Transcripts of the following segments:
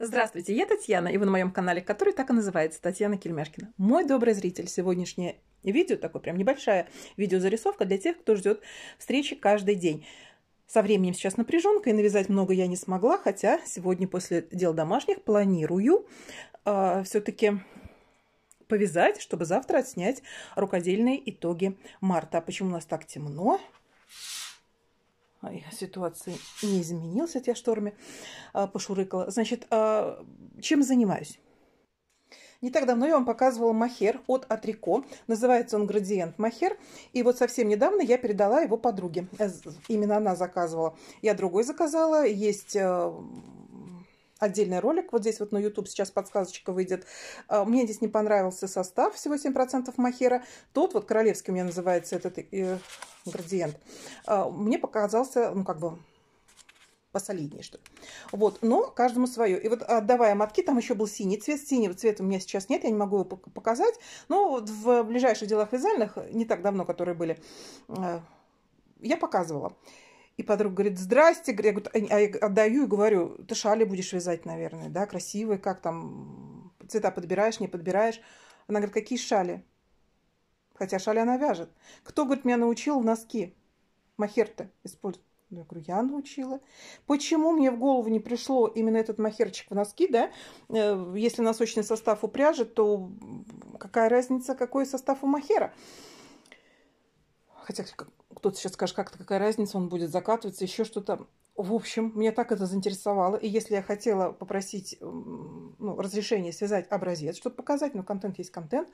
Здравствуйте, я Татьяна, и вы на моем канале, который так и называется Татьяна Кельмяшкина. Мой добрый зритель, сегодняшнее видео, такое прям небольшая видеозарисовка для тех, кто ждет встречи каждый день. Со временем сейчас напряженка, и навязать много я не смогла, хотя сегодня после дел домашних планирую э, а, все-таки повязать, чтобы завтра отснять рукодельные итоги марта. А почему у нас так темно? А, ситуации не изменилась, я шторме а, пошурыкала. Значит, а, чем занимаюсь? Не так давно я вам показывала махер от Атрико. Называется он градиент махер. И вот совсем недавно я передала его подруге. Э, именно она заказывала. Я другой заказала. Есть э, отдельный ролик. Вот здесь вот на YouTube сейчас подсказочка выйдет. А, мне здесь не понравился состав, всего 7% махера. тот вот королевский у меня называется этот э, градиент. А, мне показался, ну как бы посолиднее, что ли. Вот, но каждому свое. И вот отдавая а, мотки, там еще был синий цвет. Синего цвета у меня сейчас нет, я не могу его показать. Но вот в ближайших делах вязальных, не так давно, которые были, я показывала. И подруга говорит, здрасте. Я, говорю, «А, а я отдаю и говорю, ты шали будешь вязать, наверное, да, красивые, как там, цвета подбираешь, не подбираешь. Она говорит, какие шали? Хотя шали она вяжет. Кто, говорит, меня научил носки? Махер-то использовать. Я говорю, я научила. Почему мне в голову не пришло именно этот махерчик в носки, да? Э, если носочный состав у пряжи, то какая разница, какой состав у махера? Хотя кто-то сейчас скажет, как какая разница, он будет закатываться, еще что-то. В общем, меня так это заинтересовало. И если я хотела попросить ну, разрешения связать образец, чтобы показать, но ну, контент есть контент,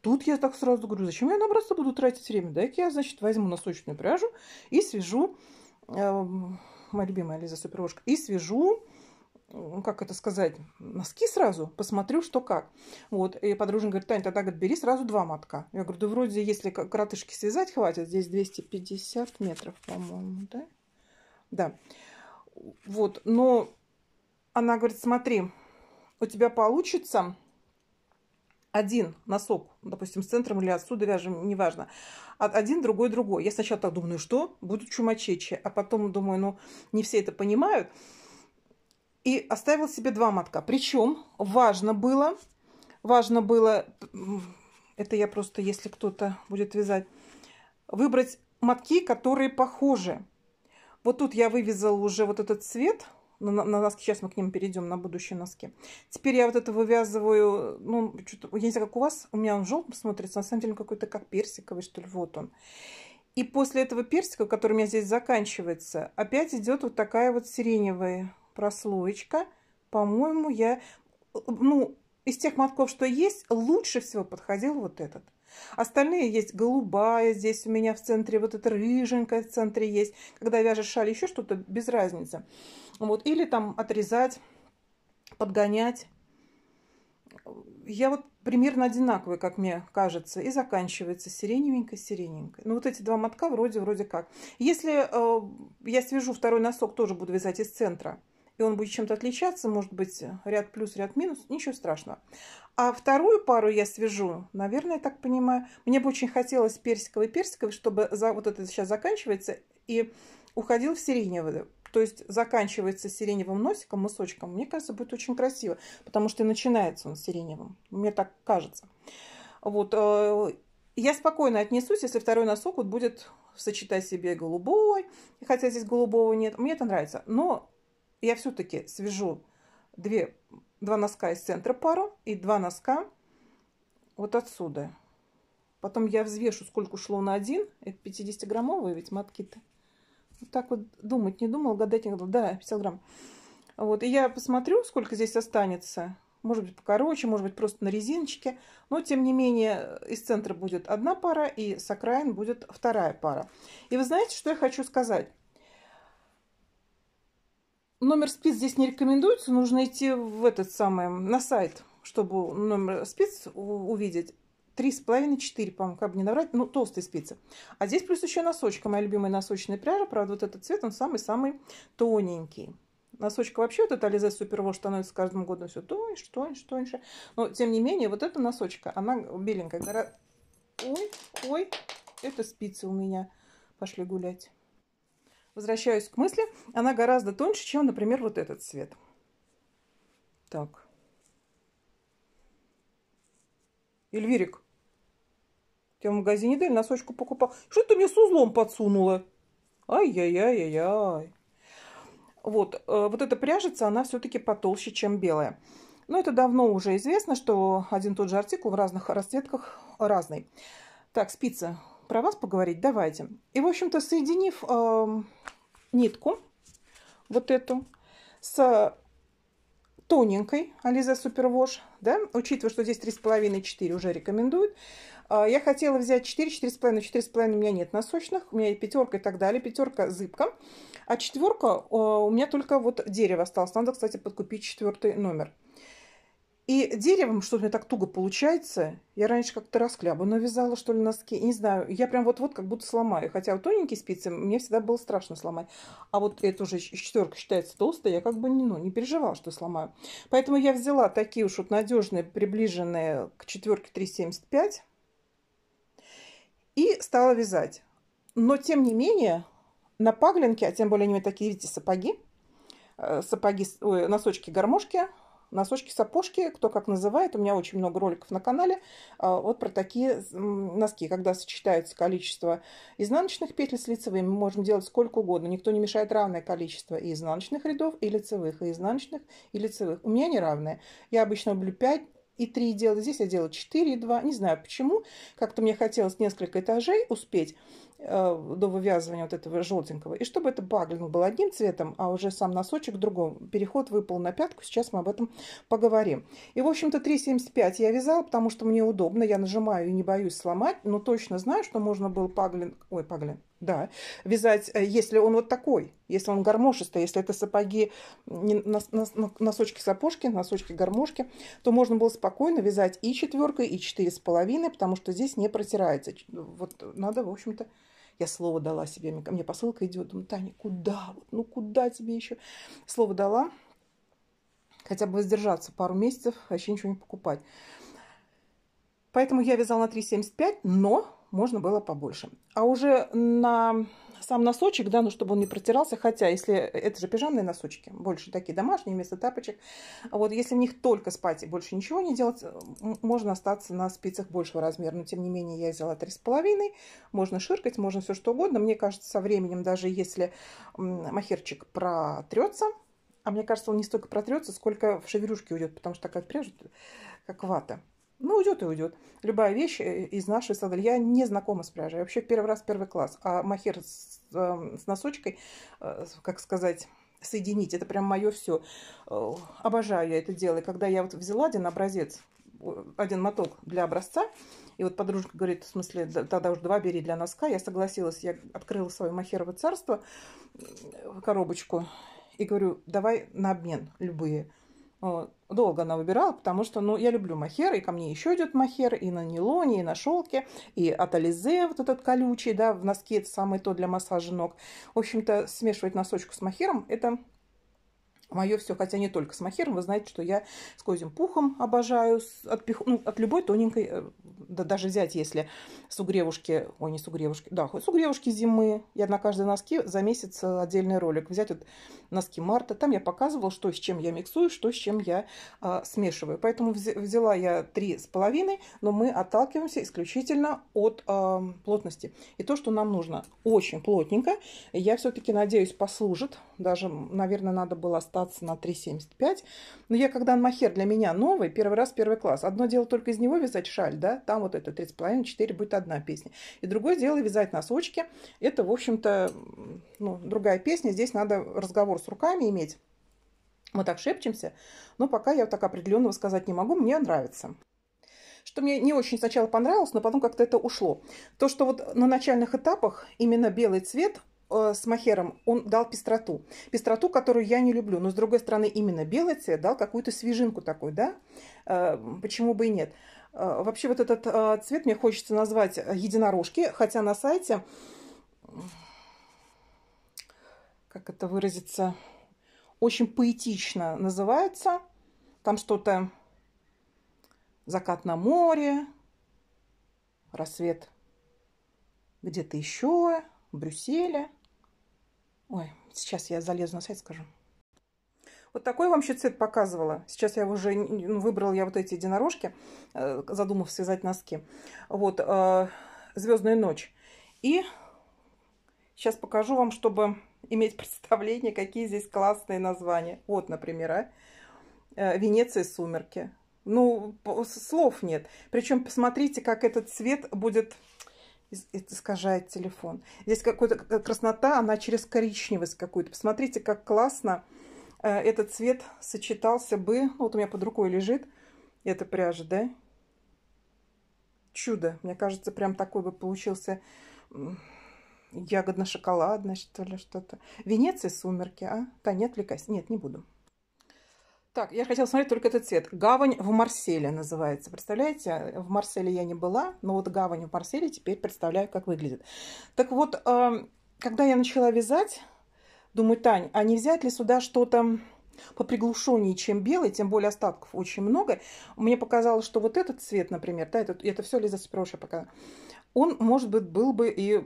тут я так сразу говорю, зачем я на образцы буду тратить время? Да я, значит, возьму носочную пряжу и свяжу, э, моя любимая Лиза Супервошка, и свяжу ну, как это сказать, носки сразу, посмотрю, что как. Вот, и подружка говорит, Таня тогда говорит, бери сразу два мотка. Я говорю, да вроде, если коротышки связать, хватит, здесь 250 метров, по-моему, да? Да. Вот, но она говорит, смотри, у тебя получится один носок, допустим, с центром или отсюда вяжем, неважно, один, другой, другой. Я сначала так думаю, ну что, будут чумачечи, а потом думаю, ну, не все это понимают, и оставил себе два мотка. Причем важно было, важно было, это я просто, если кто-то будет вязать, выбрать мотки, которые похожи. Вот тут я вывязала уже вот этот цвет на, на носки. Сейчас мы к ним перейдем, на будущие носки. Теперь я вот это вывязываю, ну, я не знаю, как у вас, у меня он желтым смотрится, на самом деле какой-то как персиковый, что ли, вот он. И после этого персика, который у меня здесь заканчивается, опять идет вот такая вот сиреневая прослоечка. По-моему, я... Ну, из тех мотков, что есть, лучше всего подходил вот этот. Остальные есть голубая, здесь у меня в центре вот эта рыженькая в центре есть. Когда вяжешь шаль, еще что-то, без разницы. Вот, или там отрезать, подгонять. Я вот примерно одинаковые, как мне кажется, и заканчивается сиреневенькой, сиреневенькой. Ну, вот эти два мотка вроде, вроде как. Если э, я свяжу второй носок, тоже буду вязать из центра и он будет чем-то отличаться, может быть, ряд плюс, ряд минус, ничего страшного. А вторую пару я свяжу, наверное, так понимаю. Мне бы очень хотелось персиковый персиковый, чтобы за, вот это сейчас заканчивается, и уходил в сиреневый. То есть заканчивается сиреневым носиком, мысочком. Мне кажется, будет очень красиво, потому что и начинается он сиреневым. Мне так кажется. Вот. Э, я спокойно отнесусь, если второй носок вот будет сочетать себе голубой, хотя здесь голубого нет. Мне это нравится. Но я все-таки свяжу две, два носка из центра пару и два носка вот отсюда. Потом я взвешу, сколько ушло на один. Это 50-граммовые ведь моткиты. Вот так вот думать не думал, гадать не гадал. Да, 50 грамм. Вот, и я посмотрю, сколько здесь останется. Может быть, покороче, может быть, просто на резиночке. Но, тем не менее, из центра будет одна пара, и с окраин будет вторая пара. И вы знаете, что я хочу сказать? Номер спиц здесь не рекомендуется, нужно идти в этот самый, на сайт, чтобы номер спиц увидеть. Три с половиной, четыре, по-моему, как бы не наврать, ну, толстые спицы. А здесь плюс еще носочка, моя любимая носочная пряжа, правда, вот этот цвет, он самый-самый тоненький. Носочка вообще, вот эта Ализе Супервош становится с каждым годом все тоньше, тоньше, тоньше. Но, тем не менее, вот эта носочка, она беленькая. Ой, ой, это спицы у меня пошли гулять возвращаюсь к мысли, она гораздо тоньше, чем, например, вот этот цвет. Так. Эльвирик, я в магазине Дель носочку покупал. Что ты мне с узлом подсунула? Ай-яй-яй-яй-яй. Вот, э, вот эта пряжица, она все-таки потолще, чем белая. Но это давно уже известно, что один тот же артикул в разных расцветках разный. Так, спицы про вас поговорить, давайте. И, в общем-то, соединив э, нитку, вот эту, с тоненькой Ализа Супервош, да, учитывая, что здесь 3,5-4 уже рекомендуют, э, я хотела взять 4, 4,5, 4,5 у меня нет насущных, у меня и пятерка и так далее, пятерка зыбка, а четверка э, у меня только вот дерево осталось, надо, кстати, подкупить четвертый номер. И деревом что-то так туго получается. Я раньше как-то расклябу навязала, что ли, носки. Не знаю, я прям вот-вот как будто сломаю. Хотя вот тоненькие спицы мне всегда было страшно сломать. А вот это уже четверка считается толстая, я как бы не ну, не переживала, что сломаю. Поэтому я взяла такие уж вот надежные, приближенные к четверке 3,75. И стала вязать. Но, тем не менее, на паглинке, а тем более они у меня такие, видите, сапоги, э, сапоги, ой, носочки, гармошки – Носочки-сапожки, кто как называет, у меня очень много роликов на канале а, вот про такие носки, когда сочетается количество изнаночных петель с лицевыми, мы можем делать сколько угодно, никто не мешает равное количество и изнаночных рядов, и лицевых, и изнаночных, и лицевых. У меня не равное, Я обычно люблю 5, и 3 делала, здесь я делала 4 и 2, не знаю почему, как-то мне хотелось несколько этажей успеть э, до вывязывания вот этого желтенького, и чтобы это баглинг ну, был одним цветом, а уже сам носочек другим, переход выпал на пятку, сейчас мы об этом поговорим. И, в общем-то, 3,75 я вязала, потому что мне удобно, я нажимаю и не боюсь сломать, но точно знаю, что можно было баглинг, ой, баглинг, да. Вязать, э, если он вот такой, если он гармошистый, если это сапоги, ну, носочки-сапожки, носочки-гармошки, то можно было спокойно вязать и четверкой, и четыре с половиной, потому что здесь не протирается. Ну, вот надо, в общем-то, я слово дала себе, мне посылка идет, думаю, Таня, куда, ну куда тебе еще? Слово дала, хотя бы воздержаться пару месяцев, вообще ничего не покупать. Поэтому я вязала на 3,75, но можно было побольше. А уже на сам носочек, да, ну, чтобы он не протирался, хотя, если это же пижамные носочки, больше такие домашние вместо тапочек, вот, если в них только спать и больше ничего не делать, можно остаться на спицах большего размера, но, тем не менее, я взяла 3,5, можно ширкать, можно все что угодно, мне кажется, со временем, даже если махерчик протрется, а мне кажется, он не столько протрется, сколько в шеверюшке уйдет, потому что такая пряжа, как вата, ну, уйдет и уйдет. Любая вещь э, из нашей сада. Я не знакома с пряжей. вообще первый раз первый класс. А махер с, с эм, носочкой, э, как сказать, соединить, это прям мое все. Э, обожаю я это дело. И когда я вот взяла один образец, один моток для образца, и вот подружка говорит, в смысле, тогда уж два бери для носка. Я согласилась, я открыла свое махерово царство, коробочку, и говорю, давай на обмен любые. Э, долго она выбирала, потому что, ну, я люблю махер, и ко мне еще идет махер, и на нейлоне, и на шелке, и от Ализе вот этот колючий, да, в носке это самое то для массажа ног. В общем-то, смешивать носочку с махером – это мое все, хотя не только с махером, вы знаете, что я с козьим пухом обожаю, от, пих... ну, от любой тоненькой, э, да даже взять, если сугревушки, ой, не сугревушки, да, хоть сугревушки зимы, я на каждой носке за месяц э, отдельный ролик, взять вот носки марта, там я показывала, что с чем я миксую, что с чем я а, смешиваю, поэтому взяла я три с половиной, но мы отталкиваемся исключительно от а, плотности, и то, что нам нужно очень плотненько, я все-таки надеюсь послужит, даже, наверное, надо было остаться на 3,75. Но я, когда Махер для меня новый, первый раз первый класс, одно дело только из него вязать шаль, да, там вот это 3,5, 4 будет одна песня. И другое дело вязать носочки, это, в общем-то, ну, другая песня, здесь надо разговор с руками иметь. Мы так шепчемся, но пока я так определенного сказать не могу, мне нравится что мне не очень сначала понравилось, но потом как-то это ушло. То, что вот на начальных этапах именно белый цвет Э, с махером, он дал пестроту. Пестроту, которую я не люблю. Но, с другой стороны, именно белый цвет дал какую-то свежинку такой, да? Э, почему бы и нет? Э, вообще, вот этот цвет мне хочется назвать единорожки, хотя на сайте, как это выразиться, очень поэтично называется. Там что-то закат на море, рассвет где-то еще, Брюсселя. Ой, сейчас я залезу на сайт, скажу. Вот такой вам цвет показывала. Сейчас я уже ну, выбрала я вот эти единорожки, э, задумав связать носки. Вот, э, «Звездная ночь». И сейчас покажу вам, чтобы иметь представление, какие здесь классные названия. Вот, например, а? Э, «Венеция сумерки». Ну, слов нет. Причем посмотрите, как этот цвет будет искажает телефон. Здесь какая-то краснота, она через коричневость какую-то. Посмотрите, как классно э, этот цвет сочетался бы. Ну, вот у меня под рукой лежит эта пряжа, да? Чудо. Мне кажется, прям такой бы получился ягодно-шоколадный, что ли, что-то. Венеция сумерки, а? Да нет, отвлекайся. Нет, не буду. Так, я хотела смотреть только этот цвет. Гавань в Марселе называется. Представляете, в Марселе я не была, но вот гавань в Марселе теперь представляю, как выглядит. Так вот, эм, когда я начала вязать, думаю, Тань, а не взять ли сюда что-то по приглушении, чем белый, тем более остатков очень много. Мне показалось, что вот этот цвет, например, да, это, это все Лиза Спроша пока, он, может быть, был бы и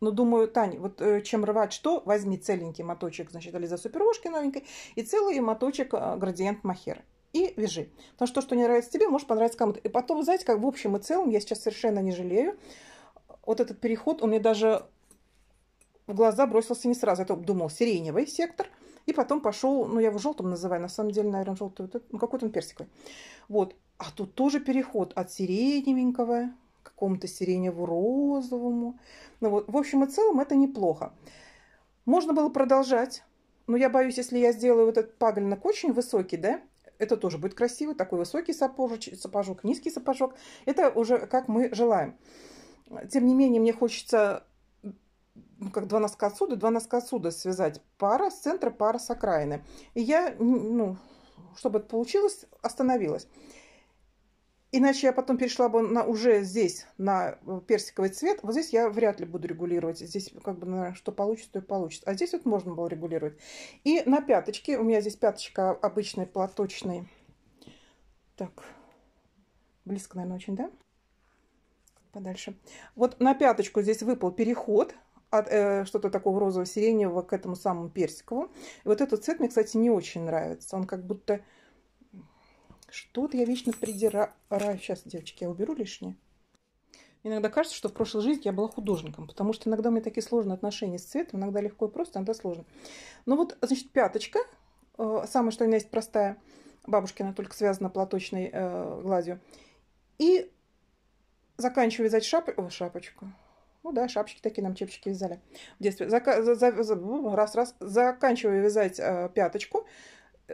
но ну, думаю, Тань, вот э, чем рвать что, возьми целенький моточек, значит, Ализа Супервушки новенькой и целый моточек э, градиент махера и вяжи. Потому что то, что не нравится тебе, может понравиться кому-то. И потом, знаете, как в общем и целом, я сейчас совершенно не жалею, вот этот переход, он мне даже в глаза бросился не сразу. Я думал, сиреневый сектор, и потом пошел, ну, я его желтым называю, на самом деле, наверное, желтый, ну, какой-то он персиковый. Вот. А тут тоже переход от сиреневенького какому-то сиренево-розовому. Ну, вот. В общем и целом это неплохо. Можно было продолжать, но я боюсь, если я сделаю вот этот пагольник очень высокий, да, это тоже будет красиво, такой высокий сапожич, сапожок, низкий сапожок. Это уже как мы желаем. Тем не менее, мне хочется ну, как два носка отсюда, два носка отсюда связать. Пара с центра, пара с окраины. И я, ну, чтобы это получилось, остановилась. Иначе я потом перешла бы на, уже здесь на э, персиковый цвет. Вот здесь я вряд ли буду регулировать. Здесь как бы наверное, что получится, то и получится. А здесь вот можно было регулировать. И на пяточке, у меня здесь пяточка обычной платочной. Так, близко, наверное, очень, да? Подальше. Вот на пяточку здесь выпал переход от э, что-то такого розово-сиреневого к этому самому персиковому. И вот этот цвет мне, кстати, не очень нравится. Он как будто что-то я вечно придираю. Сейчас, девочки, я уберу лишнее. иногда кажется, что в прошлой жизни я была художником, потому что иногда у меня такие сложные отношения с цветом, иногда легко и просто, иногда сложно. Ну вот, значит, пяточка, э, самая что у меня есть простая, бабушкина, только связана платочной э, гладью. И заканчиваю вязать шап... О, шапочку. Ну да, шапочки такие нам чепчики вязали в детстве. Зак... За... За... Раз, раз. Заканчиваю вязать э, пяточку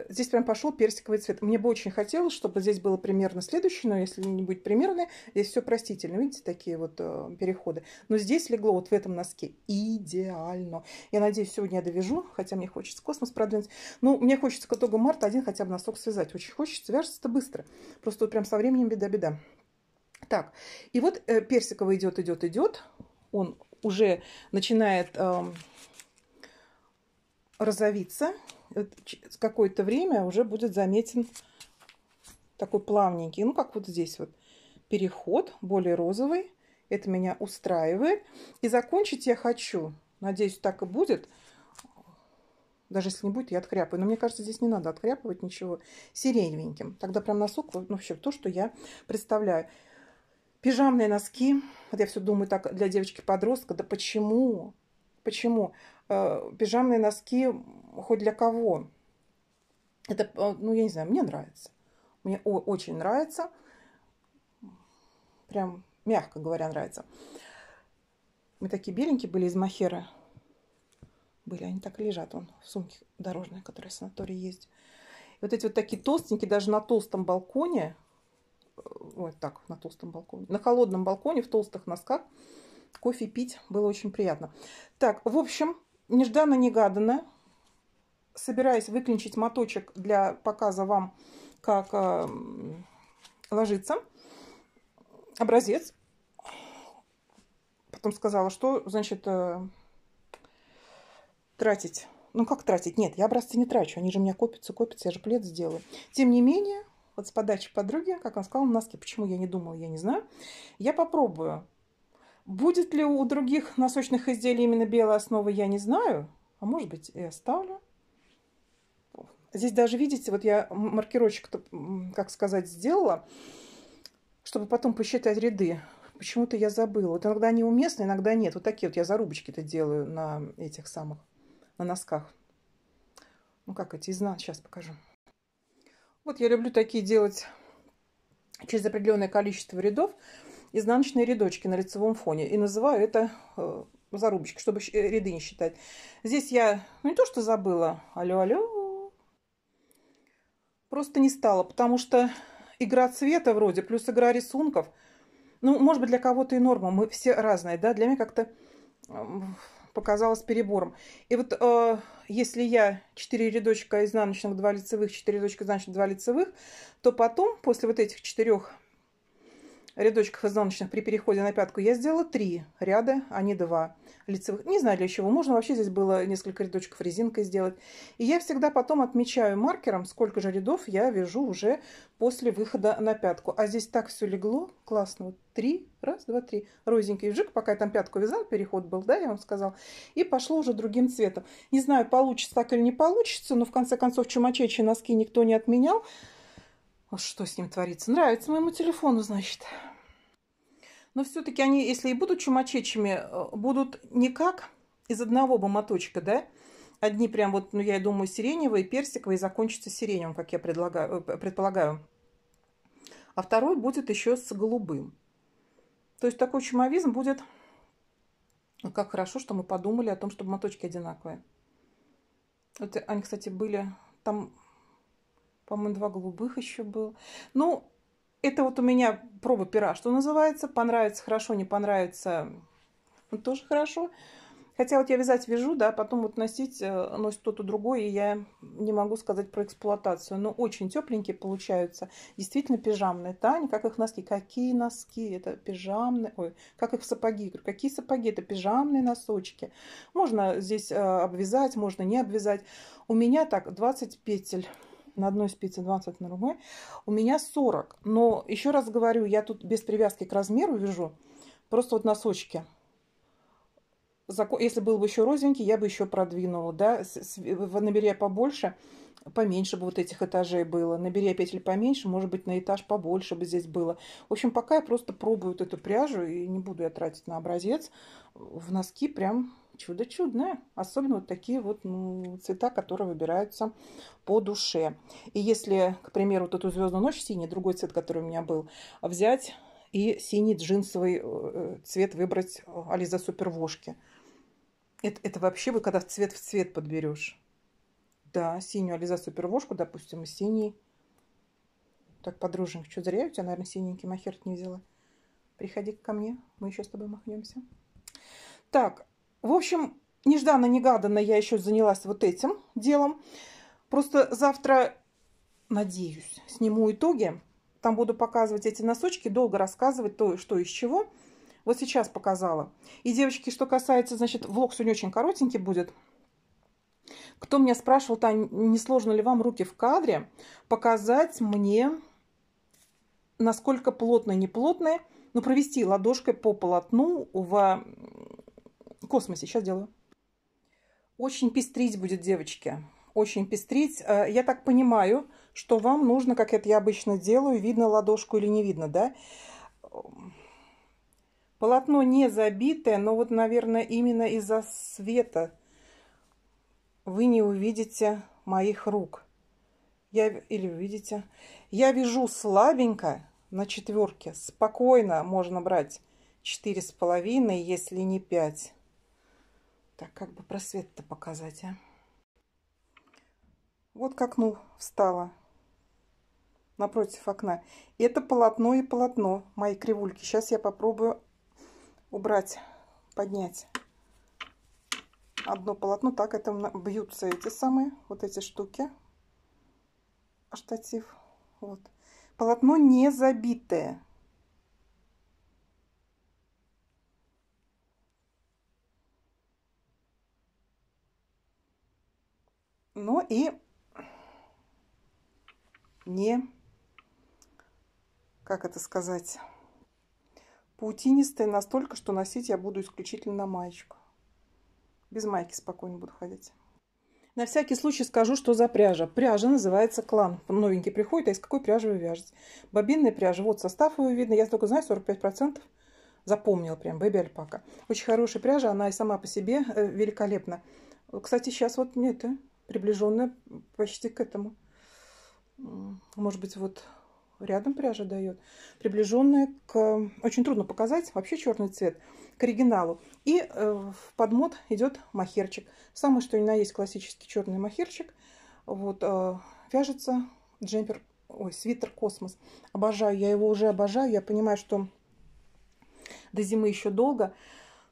здесь прям пошел персиковый цвет. Мне бы очень хотелось, чтобы здесь было примерно следующее, но если не будет примерное, здесь все простительно. Видите, такие вот э, переходы. Но здесь легло вот в этом носке идеально. Я надеюсь, сегодня я довяжу, хотя мне хочется космос продвинуть. Ну, мне хочется к итогу марта один хотя бы носок связать. Очень хочется, вяжется-то быстро. Просто вот прям со временем беда-беда. Так, и вот э, персиковый идет, идет, идет. Он уже начинает э, розовиться какое-то время уже будет заметен такой плавненький, ну как вот здесь вот переход, более розовый. Это меня устраивает. И закончить я хочу, надеюсь, так и будет. Даже если не будет, я отхряпаю. Но мне кажется, здесь не надо откряпывать ничего сиреневеньким. Тогда прям носок, ну, вообще то, что я представляю. Пижамные носки. Вот я все думаю так для девочки-подростка. Да почему? Почему? Э, пижамные носки хоть для кого. Это, э, ну, я не знаю, мне нравится. Мне очень нравится. Прям, мягко говоря, нравится. Мы такие беленькие были из махера, Были, они так и лежат он в сумке дорожной, которая в санатории есть. И вот эти вот такие толстенькие, даже на толстом балконе, вот э, так, на толстом балконе, на холодном балконе, в толстых носках, кофе пить было очень приятно. Так, в общем, нежданно-негаданно, собираясь выключить моточек для показа вам, как эм, ложится образец. Потом сказала, что значит э, тратить. Ну как тратить? Нет, я образцы не трачу, они же у меня копятся, копятся, я же плед сделаю. Тем не менее, вот с подачи подруги, как она сказала, носки, почему я не думала, я не знаю. Я попробую Будет ли у других носочных изделий именно белая основа, я не знаю. А может быть и оставлю. Здесь даже, видите, вот я маркерочек, как сказать, сделала, чтобы потом посчитать ряды. Почему-то я забыла. Вот иногда они уместны, иногда нет. Вот такие вот я зарубочки-то делаю на этих самых, на носках. Ну, как эти, изнан, сейчас покажу. Вот я люблю такие делать через определенное количество рядов изнаночные рядочки на лицевом фоне. И называю это э, зарубочки, чтобы э, ряды не считать. Здесь я ну, не то что забыла, алло, алло, просто не стала, потому что игра цвета вроде, плюс игра рисунков, ну, может быть, для кого-то и норма, мы все разные, да, для меня как-то эм, показалось перебором. И вот э, если я 4 рядочка изнаночных, 2 лицевых, 4 рядочка изнаночных, 2 лицевых, то потом, после вот этих четырех рядочках изнаночных при переходе на пятку я сделала 3 ряда, а не 2 лицевых. Не знаю для чего, можно вообще здесь было несколько рядочков резинкой сделать. И я всегда потом отмечаю маркером, сколько же рядов я вяжу уже после выхода на пятку. А здесь так все легло, классно, вот 3, раз, два, три, розенький жик, пока я там пятку вязала, переход был, да, я вам сказала, и пошло уже другим цветом. Не знаю, получится так или не получится, но в конце концов чумачечьи носки никто не отменял, вот а что с ним творится. Нравится моему телефону, значит. Но все-таки они, если и будут чумачечами, э, будут никак из одного боматочка, да? Одни прям вот, ну, я думаю, сиреневые, персиковые, и закончатся сиреневым, как я предлагаю, э, предполагаю. А второй будет еще с голубым. То есть такой чумовизм будет... Ну, как хорошо, что мы подумали о том, чтобы моточки одинаковые. Вот они, кстати, были... Там по-моему, два голубых еще был. Ну, это вот у меня проба пера, что называется. Понравится хорошо, не понравится ну, тоже хорошо. Хотя вот я вязать вяжу, да, потом вот носить э, носит кто-то другой, и я не могу сказать про эксплуатацию. Но очень тепленькие получаются. Действительно пижамные. Таня, как их носки? Какие носки? Это пижамные. Ой, как их сапоги? Какие сапоги? Это пижамные носочки. Можно здесь э, обвязать, можно не обвязать. У меня так 20 петель на одной спице 20, на другой, у меня 40. Но еще раз говорю, я тут без привязки к размеру вяжу, просто вот носочки. Если был бы еще розовенький, я бы еще продвинула, да, наберя побольше, поменьше бы вот этих этажей было, набери петель поменьше, может быть, на этаж побольше бы здесь было. В общем, пока я просто пробую вот эту пряжу, и не буду я тратить на образец, в носки прям чудо чудное. Особенно вот такие вот ну, цвета, которые выбираются по душе. И если, к примеру, вот эту звездную ночь синий, другой цвет, который у меня был, взять и синий джинсовый э, цвет выбрать э, Ализа Супервошки. Это, это вообще вы когда цвет в цвет подберешь. Да, синюю Ализа Супервошку, допустим, и синий. Так, подруженька, что зря я у тебя, наверное, синенький махер не взяла. Приходи ко мне, мы еще с тобой махнемся. Так, в общем, нежданно-негаданно я еще занялась вот этим делом. Просто завтра, надеюсь, сниму итоги. Там буду показывать эти носочки, долго рассказывать то, что из чего. Вот сейчас показала. И, девочки, что касается, значит, влог сегодня очень коротенький будет. Кто меня спрашивал, Тань, не сложно ли вам руки в кадре показать мне, насколько плотные, неплотные, ну провести ладошкой по полотну в космосе. Сейчас делаю. Очень пестрить будет, девочки. Очень пестрить. Э, я так понимаю, что вам нужно, как это я обычно делаю, видно ладошку или не видно, да? Полотно не забитое, но вот, наверное, именно из-за света вы не увидите моих рук. Я, или увидите. Я вяжу слабенько на четверке. Спокойно можно брать четыре с половиной, если не пять. Так, как бы просвет-то показать, а? Вот к окну встала напротив окна. Это полотно и полотно, мои кривульки. Сейчас я попробую убрать, поднять одно полотно. Так, это бьются эти самые, вот эти штуки. А штатив. Вот. Полотно не забитое. и не, как это сказать, паутинистая настолько, что носить я буду исключительно маечку. Без майки спокойно буду ходить. На всякий случай скажу, что за пряжа. Пряжа называется клан. Новенький приходит, а из какой пряжи вы вяжете? Бобинная пряжа. Вот состав его видно. Я только знаю, 45% запомнила прям. Бэби Альпака. Очень хорошая пряжа. Она и сама по себе э, великолепна. Кстати, сейчас вот нет, э? приближенная почти к этому. Может быть, вот рядом пряжа дает. Приближенная к... Очень трудно показать, вообще черный цвет, к оригиналу. И э, подмод идет махерчик. Самый что ни на есть классический черный махерчик. Вот, э, вяжется джемпер, ой, свитер Космос. Обожаю, я его уже обожаю. Я понимаю, что до зимы еще долго.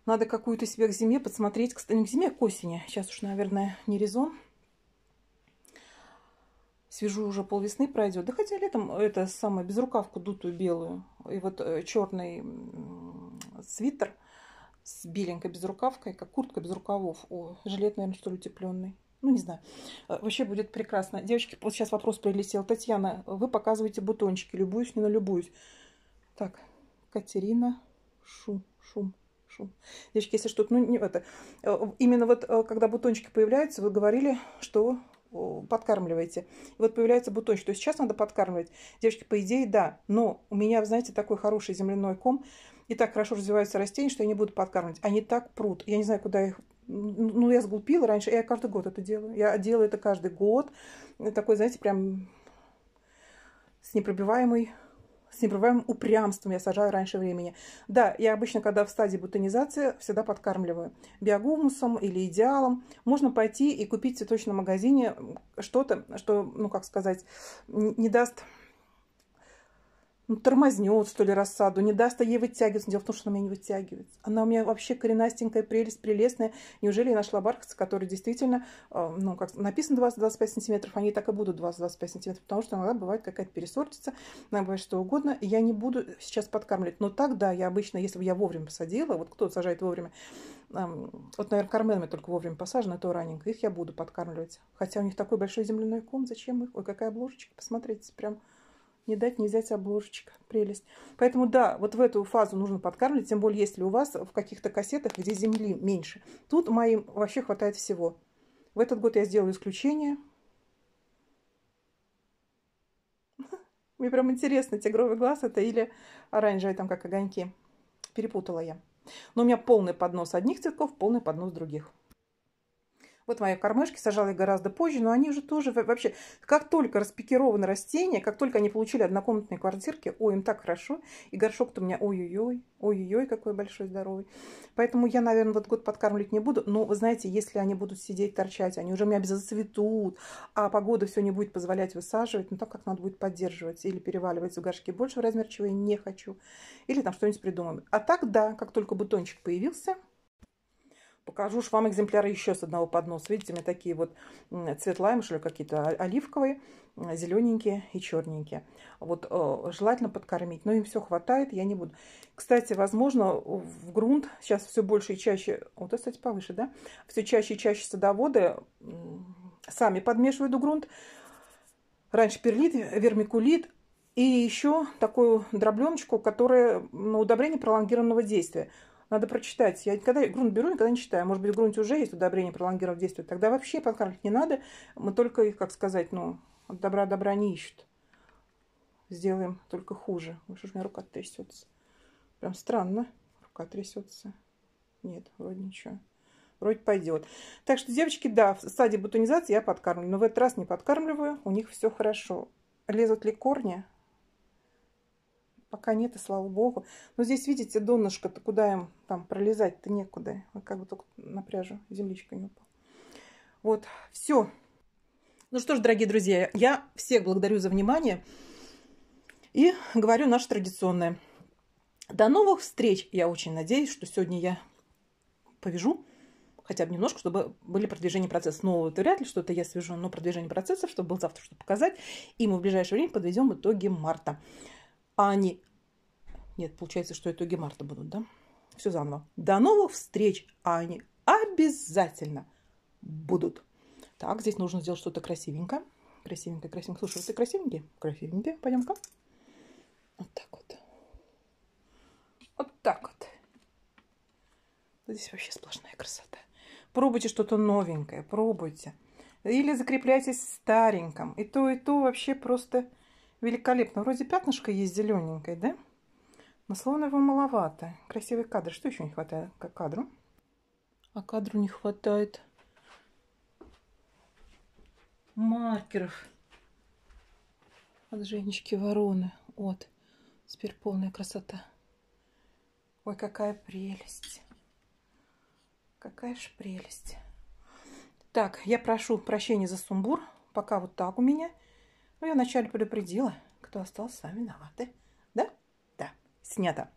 Надо какую-то себе к зиме подсмотреть. Кстати, к зиме, к осени. Сейчас уж, наверное, не резон свяжу уже пол весны пройдет. Да хотя летом это самое безрукавку дутую белую. И вот э, черный свитер с беленькой безрукавкой, как куртка без рукавов. О, жилет, наверное, что ли, утепленный. Ну, не знаю. Э, вообще будет прекрасно. Девочки, вот сейчас вопрос прилетел. Татьяна, вы показываете бутончики. Любуюсь, не налюбуюсь. Так, Катерина, шум, шум, шум. Девочки, если что-то, ну, не это. Э, именно вот, когда бутончики появляются, вы говорили, что подкармливаете. И вот появляется бутончик. То есть сейчас надо подкармливать. Девочки, по идее, да. Но у меня, знаете, такой хороший земляной ком. И так хорошо развиваются растения, что я не буду подкармливать. Они так прут. Я не знаю, куда их ну, ну я сглупила раньше, я каждый год это делаю. Я делаю это каждый год. Такой, знаете, прям с непробиваемой с непрерываемым упрямством я сажаю раньше времени. Да, я обычно, когда в стадии бутонизации, всегда подкармливаю биогумусом или идеалом. Можно пойти и купить в цветочном магазине что-то, что, ну, как сказать, не даст ну, тормознет, что ли, рассаду, не даст а ей вытягиваться. Дело в том, что она меня не вытягивается. Она у меня вообще коренастенькая, прелесть, прелестная. Неужели я нашла бархатца, который действительно, э, ну, как написано 20-25 сантиметров, они так и будут 20-25 сантиметров, потому что иногда бывает какая-то пересортица, иногда бывает что угодно, и я не буду сейчас подкармливать. Но тогда я обычно, если бы я вовремя посадила, вот кто сажает вовремя, эм, вот, наверное, карменами только вовремя посажены, а то раненько, их я буду подкармливать. Хотя у них такой большой земляной ком, зачем их? Ой, какая обложечка, посмотрите, прям не дать не взять обложечка. Прелесть. Поэтому да, вот в эту фазу нужно подкармливать, тем более если у вас в каких-то кассетах, где земли меньше. Тут моим вообще хватает всего. В этот год я сделаю исключение. Мне прям интересно, тигровый глаз это или оранжевый, там как огоньки. Перепутала я. Но у меня полный поднос одних цветков, полный поднос других. Вот мои кормышки, сажала их гораздо позже, но они уже тоже вообще... Как только распикированы растения, как только они получили однокомнатные квартирки, ой, им так хорошо, и горшок-то у меня ой-ой-ой, ой-ой-ой, какой большой, здоровый. Поэтому я, наверное, вот год подкармливать не буду, но, вы знаете, если они будут сидеть, торчать, они уже у меня зацветут, а погода все не будет позволять высаживать, ну так как надо будет поддерживать или переваливать в горшки больше в размер, чего я не хочу, или там что-нибудь придумаем. А так, да, как только бутончик появился, Покажу ж вам экземпляры еще с одного подноса. Видите, у меня такие вот цвет лайм, что ли, какие-то оливковые, зелененькие и черненькие. Вот э, желательно подкормить, но им все хватает, я не буду. Кстати, возможно, в грунт сейчас все больше и чаще, вот это, кстати, повыше, да? Все чаще и чаще садоводы сами подмешивают в грунт. Раньше перлит, вермикулит, и еще такую дробленочку, которая на удобрение пролонгированного действия – надо прочитать. Я никогда грунт беру, никогда не читаю. Может быть, грунт уже есть удобрение пролонгиров действует. Тогда вообще подкармливать не надо. Мы только их, как сказать, ну, от добра добра не ищут. Сделаем только хуже. Уж у меня рука трясется. Прям странно. Рука трясется. Нет, вроде ничего. Вроде пойдет. Так что, девочки, да, в стадии бутонизации я подкармливаю. Но в этот раз не подкармливаю. У них все хорошо. Лезут ли корни? пока нет, и слава богу. Но здесь, видите, донышко-то, куда им там пролезать-то некуда. Вот как бы только на пряжу земличка не упала. Вот, все. Ну что ж, дорогие друзья, я всех благодарю за внимание. И говорю наше традиционное. До новых встреч. Я очень надеюсь, что сегодня я повяжу хотя бы немножко, чтобы были продвижения процесса. Нового ну, это вряд ли что-то я свяжу, но продвижение процесса, чтобы был завтра что показать. И мы в ближайшее время подведем итоги марта а они... Нет, получается, что итоги марта будут, да? Все заново. До новых встреч, а они обязательно будут. Так, здесь нужно сделать что-то красивенькое. Красивенькое, красивенькое. Слушай, это красивенькие, красивенькие. Пойдем-ка. Вот так вот. Вот так вот. Здесь вообще сплошная красота. Пробуйте что-то новенькое, пробуйте. Или закрепляйтесь в стареньком. И то, и то вообще просто великолепно. Вроде пятнышко есть зелененькое, да? Но словно его маловато. Красивый кадр. Что еще не хватает к кадру? А кадру не хватает маркеров от Женечки Вороны. Вот. Теперь полная красота. Ой, какая прелесть. Какая же прелесть. Так, я прошу прощения за сумбур. Пока вот так у меня. Но ну, я вначале предупредила, кто остался, с вами на виноваты. Да? Да. Снято.